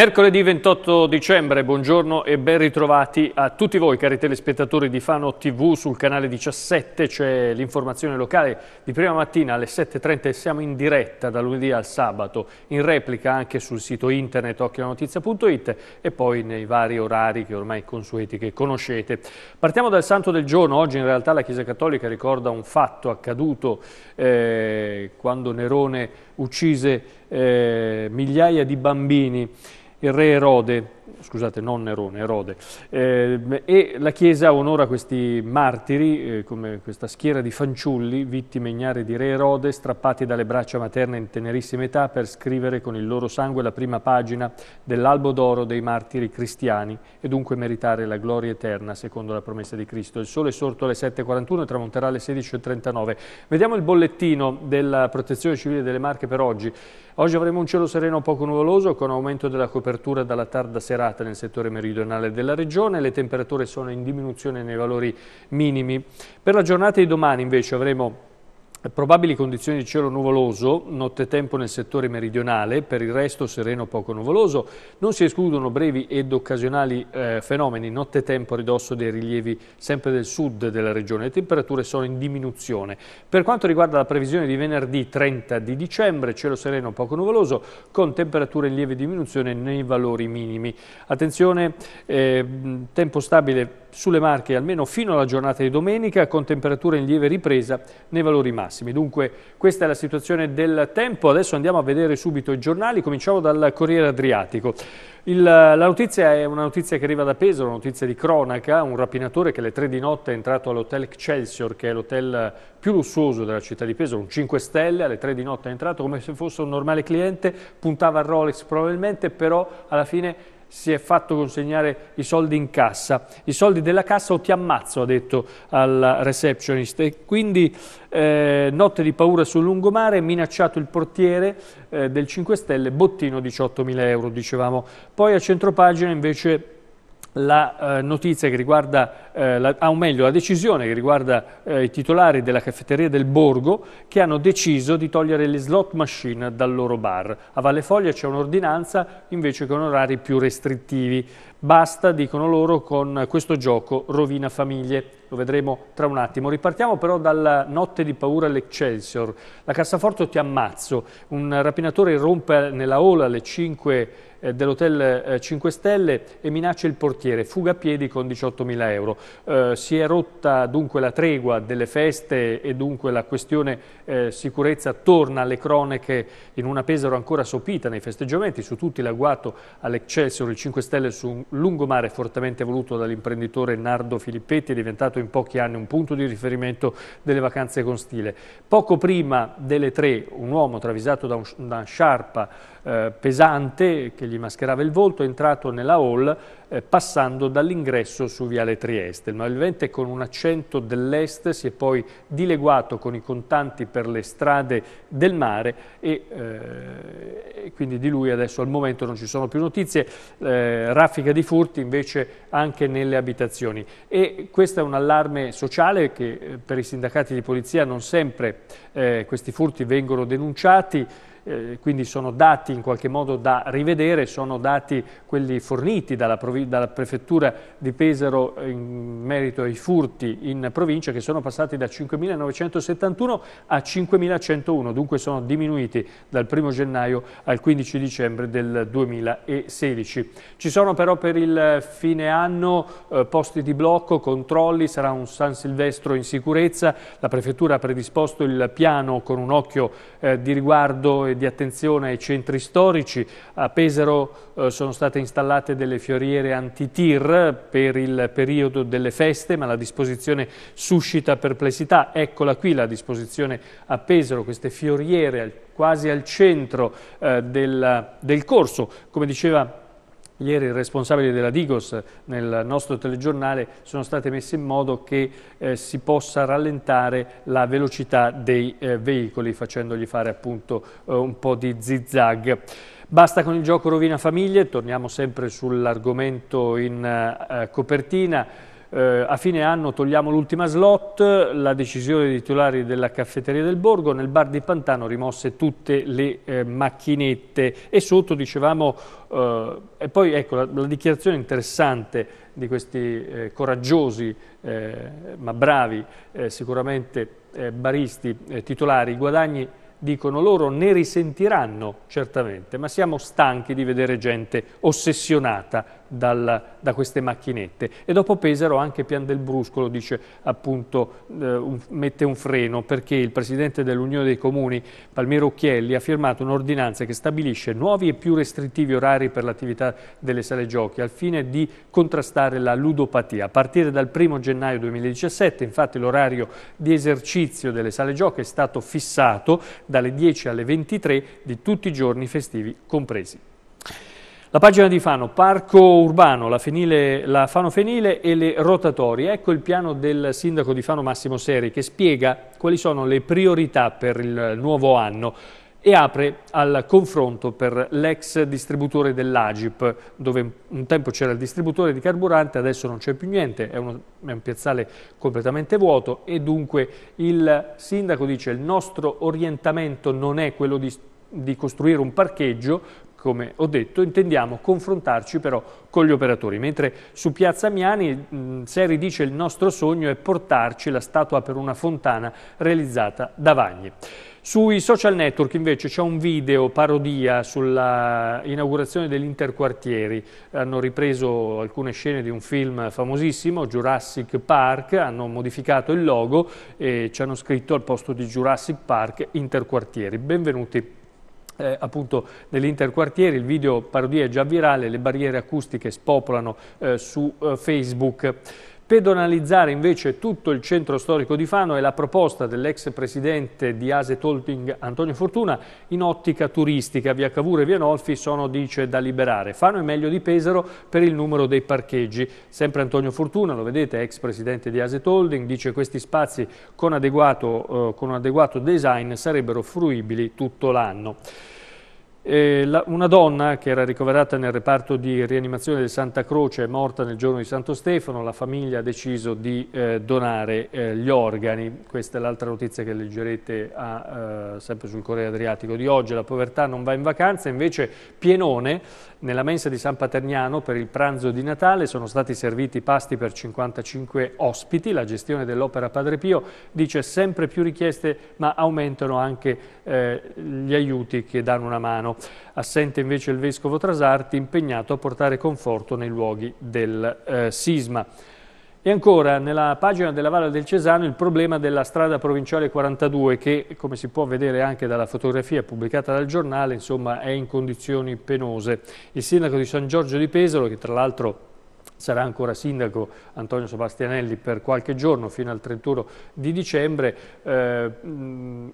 Mercoledì 28 dicembre, buongiorno e ben ritrovati a tutti voi cari telespettatori di Fano TV sul canale 17 c'è l'informazione locale di prima mattina alle 7.30 e siamo in diretta da lunedì al sabato in replica anche sul sito internet occhialanotizia.it e poi nei vari orari che ormai consueti che conoscete. Partiamo dal santo del giorno, oggi in realtà la Chiesa Cattolica ricorda un fatto accaduto eh, quando Nerone uccise eh, migliaia di bambini il re Erode scusate, non Nerone, Erode. Eh, e la Chiesa onora questi martiri, eh, come questa schiera di fanciulli, vittime ignare di re Erode, strappati dalle braccia materne in tenerissima età per scrivere con il loro sangue la prima pagina dell'albo d'oro dei martiri cristiani e dunque meritare la gloria eterna secondo la promessa di Cristo. Il sole è sorto alle 7.41 e tramonterà alle 16.39. Vediamo il bollettino della protezione civile delle Marche per oggi. Oggi avremo un cielo sereno poco nuvoloso con aumento della copertura dalla tarda sera serata nel settore meridionale della regione, le temperature sono in diminuzione nei valori minimi. Per la giornata di domani invece avremo Probabili condizioni di cielo nuvoloso, nottetempo nel settore meridionale, per il resto sereno poco nuvoloso. Non si escludono brevi ed occasionali eh, fenomeni nottetempo a ridosso dei rilievi sempre del sud della regione. Le temperature sono in diminuzione. Per quanto riguarda la previsione di venerdì 30 di dicembre, cielo sereno poco nuvoloso con temperature in lieve diminuzione nei valori minimi. Attenzione, eh, tempo stabile sulle Marche almeno fino alla giornata di domenica con temperature in lieve ripresa nei valori massimi. Dunque questa è la situazione del tempo, adesso andiamo a vedere subito i giornali, cominciamo dal Corriere Adriatico. Il, la notizia è una notizia che arriva da Pesaro, una notizia di cronaca, un rapinatore che alle 3 di notte è entrato all'hotel Excelsior, che è l'hotel più lussuoso della città di Pesaro, un 5 stelle, alle 3 di notte è entrato come se fosse un normale cliente, puntava al Rolex probabilmente, però alla fine si è fatto consegnare i soldi in cassa, i soldi della cassa o ti ammazzo, ha detto al receptionist. E quindi eh, notte di paura sul lungomare, minacciato il portiere eh, del 5 Stelle, bottino 18.000 euro, dicevamo. Poi a centropagina invece la eh, notizia che riguarda, eh, la, ah, o meglio la decisione che riguarda eh, i titolari della caffetteria del Borgo che hanno deciso di togliere le slot machine dal loro bar. A Valle Foglia c'è un'ordinanza invece con orari più restrittivi. Basta, dicono loro, con questo gioco rovina famiglie lo vedremo tra un attimo. Ripartiamo però dalla notte di paura all'Excelsior. La cassaforte ti ammazzo. Un rapinatore rompe nella ola alle 5 eh, dell'hotel 5 eh, Stelle e minaccia il portiere, fuga a piedi con 18.000 euro. Eh, si è rotta dunque la tregua delle feste e dunque la questione eh, sicurezza torna alle cronache in una Pesaro ancora sopita nei festeggiamenti, su tutti l'agguato all'Excelsior, il 5 Stelle su un lungomare fortemente voluto dall'imprenditore Nardo Filippetti è diventato in pochi anni un punto di riferimento delle vacanze con stile. Poco prima delle tre un uomo travisato da, un, da una sciarpa eh, pesante che gli mascherava il volto è entrato nella hall eh, passando dall'ingresso su Viale Trieste. Il malvivente con un accento dell'est si è poi dileguato con i contanti per le strade del mare e, eh, e quindi di lui adesso al momento non ci sono più notizie. Eh, raffica di furti invece anche nelle abitazioni. E questo è un allarme sociale che eh, per i sindacati di polizia non sempre eh, questi furti vengono denunciati. Eh, quindi sono dati in qualche modo da rivedere, sono dati quelli forniti dalla, dalla prefettura di Pesaro in merito ai furti in provincia che sono passati da 5.971 a 5.101, dunque sono diminuiti dal 1 gennaio al 15 dicembre del 2016. Ci sono però per il fine anno eh, posti di blocco, controlli, sarà un San Silvestro in sicurezza, la prefettura ha predisposto il piano con un occhio eh, di riguardo e e di attenzione ai centri storici. A Pesaro eh, sono state installate delle fioriere antitir per il periodo delle feste, ma la disposizione suscita perplessità. Eccola qui la disposizione a Pesaro, queste fioriere quasi al centro eh, del, del corso. Come diceva Ieri i responsabili della Digos nel nostro telegiornale sono state messe in modo che eh, si possa rallentare la velocità dei eh, veicoli facendogli fare appunto eh, un po' di zigzag. Basta con il gioco rovina famiglie, torniamo sempre sull'argomento in eh, copertina. Eh, a fine anno togliamo l'ultima slot, la decisione dei titolari della caffetteria del Borgo, nel bar di Pantano rimosse tutte le eh, macchinette e sotto dicevamo, eh, e poi ecco la, la, dichiarazione interessante di questi eh, coraggiosi eh, ma bravi eh, sicuramente baristi titolari, i guadagni dicono loro ne risentiranno certamente, ma siamo stanchi di vedere gente ossessionata dal, da queste macchinette. E dopo Pesaro anche Pian del Bruscolo dice appunto, eh, un, mette un freno perché il presidente dell'Unione dei Comuni, Palmiero Occhielli, ha firmato un'ordinanza che stabilisce nuovi e più restrittivi orari per l'attività delle sale giochi al fine di contrastare la ludopatia. A partire dal 1 gennaio 2017, infatti, l'orario di esercizio delle sale giochi è stato fissato dalle 10 alle 23 di tutti i giorni festivi compresi. La pagina di Fano, parco urbano, la, fenile, la Fano Fenile e le rotatorie. Ecco il piano del sindaco di Fano Massimo Seri che spiega quali sono le priorità per il nuovo anno e apre al confronto per l'ex distributore dell'Agip, dove un tempo c'era il distributore di carburante, adesso non c'è più niente, è, uno, è, un piazzale completamente vuoto e dunque il sindaco dice che il nostro orientamento non è quello di, di costruire un parcheggio come ho detto, intendiamo confrontarci però con gli operatori. Mentre su Piazza Miani mh, mm, Seri dice il nostro sogno è portarci la statua per una fontana realizzata da Vagni. Sui social network invece c'è un video parodia sull'inaugurazione dell'Interquartieri, hanno ripreso alcune scene di un film famosissimo, Jurassic Park, hanno modificato il logo e ci hanno scritto al posto di Jurassic Park Interquartieri. Benvenuti eh, appunto nell'interquartiere, il video parodia è già virale, le barriere acustiche spopolano eh, su eh, Facebook. Pedonalizzare invece tutto il centro storico di Fano è la proposta dell'ex presidente di Ase Tolting Antonio Fortuna in ottica turistica. Via Cavour e Via Nolfi sono, dice, da liberare. Fano è meglio di Pesaro per il numero dei parcheggi. Sempre Antonio Fortuna, lo vedete, ex presidente di Ase Tolting, dice che questi spazi con adeguato, eh, con adeguato design sarebbero fruibili tutto l'anno. Eh, la, una donna che era ricoverata nel reparto di rianimazione del Santa Croce è morta nel giorno di Santo Stefano, la famiglia ha deciso di eh, donare eh, gli organi, questa è l'altra notizia che leggerete a, eh, sempre sul Corriere Adriatico di oggi, la povertà non va in vacanza, invece Pienone nella mensa di San Paterniano per il pranzo di Natale sono stati serviti pasti per 55 ospiti, la gestione dell'opera Padre Pio dice sempre più richieste ma aumentano anche eh, gli aiuti che danno una mano. Assente invece il Vescovo Trasarti impegnato a portare conforto nei luoghi del eh, sisma. E ancora, nella pagina della Valle del Cesano, il problema della strada provinciale 42 che, come si può vedere anche dalla fotografia pubblicata dal giornale, insomma, è in condizioni penose. Il sindaco di San Giorgio di Pesaro, che tra l'altro sarà ancora sindaco Antonio Sebastianelli per qualche giorno fino al 31 di dicembre, eh,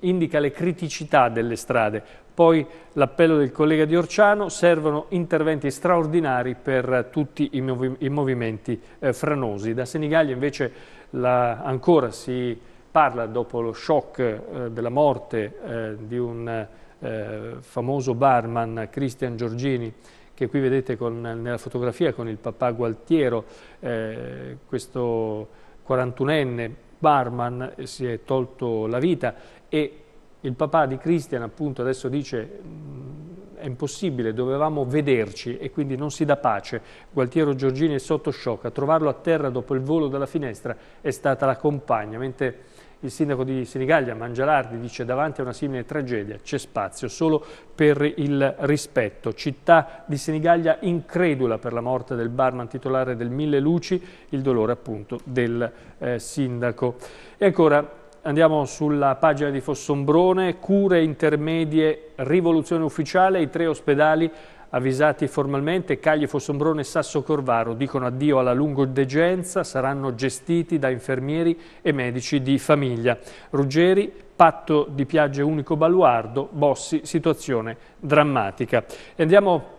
indica le criticità delle strade. Poi l'appello del collega di Orciano, servono interventi straordinari per tutti i, movi i movimenti eh, franosi. Da Senigallia invece la, ancora si parla dopo lo shock eh, della morte eh, di un eh, famoso barman Cristian Giorgini che qui vedete con, nella fotografia con il papà Gualtiero, eh, questo 41enne barman eh, si è tolto la vita e il papà di Christian appunto adesso dice mm, è impossibile, dovevamo vederci e quindi non si dà pace. Gualtiero Giorgini è sotto shock, a trovarlo a terra dopo il volo dalla finestra è stata la compagna, mentre il sindaco di Sinigaglia, Mangialardi, dice davanti a una simile tragedia c'è spazio solo per il rispetto. Città di Sinigaglia incredula per la morte del barman titolare del Mille Luci, il dolore appunto del eh, sindaco. E ancora andiamo sulla pagina di Fossombrone, cure intermedie, rivoluzione ufficiale, i tre ospedali avvisati formalmente Cagli, Fossombrone e Sasso Corvaro dicono addio alla lungodegenza, saranno gestiti da infermieri e medici di famiglia. Ruggeri, patto di Piagge unico baluardo, Bossi, situazione drammatica. E andiamo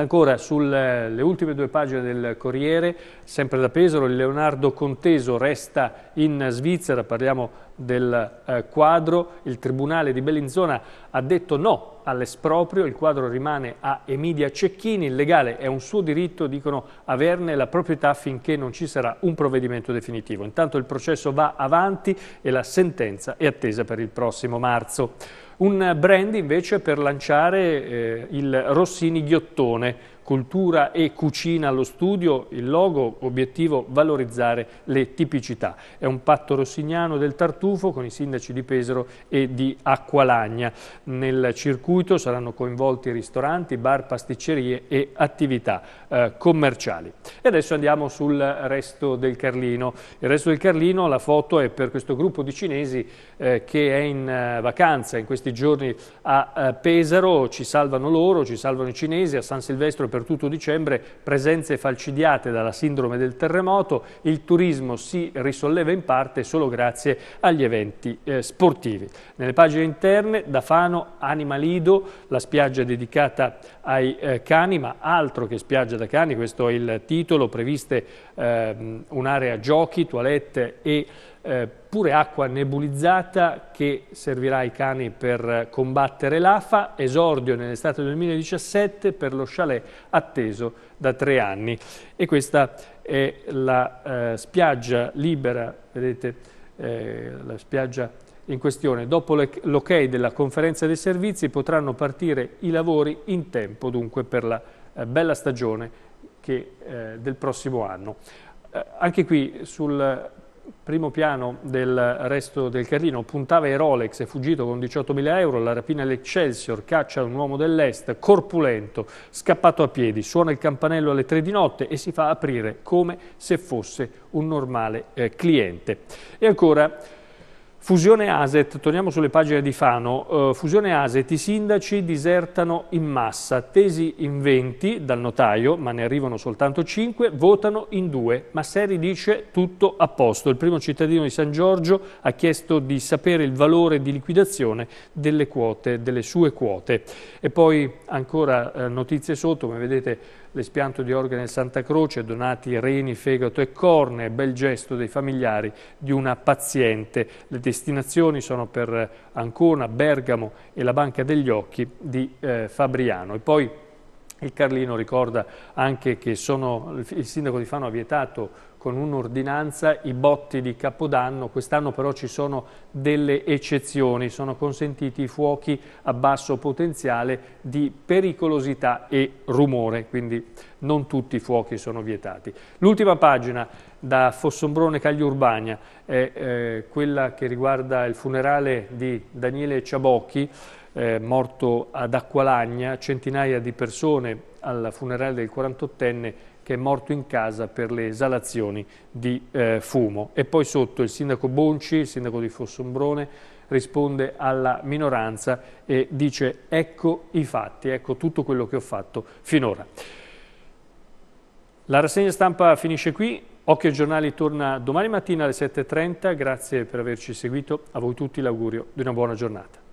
Ancora sulle eh, ultime due pagine del Corriere, sempre da Pesaro, il Leonardo Conteso resta in Svizzera, parliamo del eh, quadro, il Tribunale di Bellinzona ha detto no all'esproprio, il quadro rimane a Emilia Cecchini, il legale è un suo diritto, dicono, averne la proprietà finché non ci sarà un provvedimento definitivo. Intanto il processo va avanti e la sentenza è attesa per il prossimo marzo un brand invece per lanciare eh, il Rossini Ghiottone, cultura e cucina allo studio, il logo, obiettivo valorizzare le tipicità. È un patto rossignano del tartufo con i sindaci di Pesaro e di Acqualagna. Nel circuito saranno coinvolti ristoranti, bar, pasticcerie e attività eh, commerciali. E adesso andiamo sul resto del Carlino. Il resto del Carlino, la foto è per questo gruppo di cinesi eh, che è in eh, vacanza in questi giorni a eh, Pesaro, ci salvano loro, ci salvano i cinesi, a San Silvestro per per tutto dicembre presenze falcidiate dalla sindrome del terremoto, il turismo si risolleva in parte solo grazie agli eventi eh, sportivi. Nelle pagine interne da Fano Anima Lido, la spiaggia dedicata ai eh, cani, ma altro che spiaggia da cani, questo è il titolo, previste eh, un'area giochi, toilette e eh, pure acqua nebulizzata che servirà ai cani per combattere l'afa, esordio nell'estate 2017 per lo chalet atteso da tre anni. E questa è la eh, spiaggia libera, vedete eh, la spiaggia in questione. Dopo l'ok della conferenza dei servizi potranno partire i lavori in tempo dunque per la eh, bella stagione che, eh, del prossimo anno. Eh, anche qui sul primo piano del resto del Carlino, puntava i Rolex, è fuggito con 18.000 euro, la rapina all'Excelsior, caccia un uomo dell'Est, corpulento, scappato a piedi, suona il campanello alle tre di notte e si fa aprire come se fosse un normale eh, cliente. E ancora... Fusione Aset, torniamo sulle pagine di Fano, uh, Fusione Aset, i sindaci disertano in massa, tesi in 20 dal notaio, ma ne arrivano soltanto 5, votano in 2, Masseri dice tutto a posto. Il primo cittadino di San Giorgio ha chiesto di sapere il valore di liquidazione delle, quote, delle sue quote. E poi ancora eh, notizie sotto, come vedete l'espianto di organi Santa Croce, donati reni, fegato e corne, bel gesto dei familiari di una paziente. Le destinazioni sono per Ancona, Bergamo e la Banca degli Occhi di eh, Fabriano. E poi il Carlino ricorda anche che sono, il sindaco di Fano ha vietato con un'ordinanza i botti di Capodanno, quest'anno però ci sono delle eccezioni, sono consentiti i fuochi a basso potenziale di pericolosità e rumore, quindi non tutti i fuochi sono vietati. L'ultima pagina da Fossombrone Cagliurbagna è eh, quella che riguarda il funerale di Daniele Ciabocchi, eh, morto ad Acqualagna, centinaia di persone al funerale del 48enne che è morto in casa per le esalazioni di eh, fumo. E poi sotto il sindaco Bonci, il sindaco di Fossombrone, risponde alla minoranza e dice ecco i fatti, ecco tutto quello che ho fatto finora. La rassegna stampa finisce qui, Occhio ai giornali torna domani mattina alle 7.30, grazie per averci seguito, a voi tutti l'augurio di una buona giornata.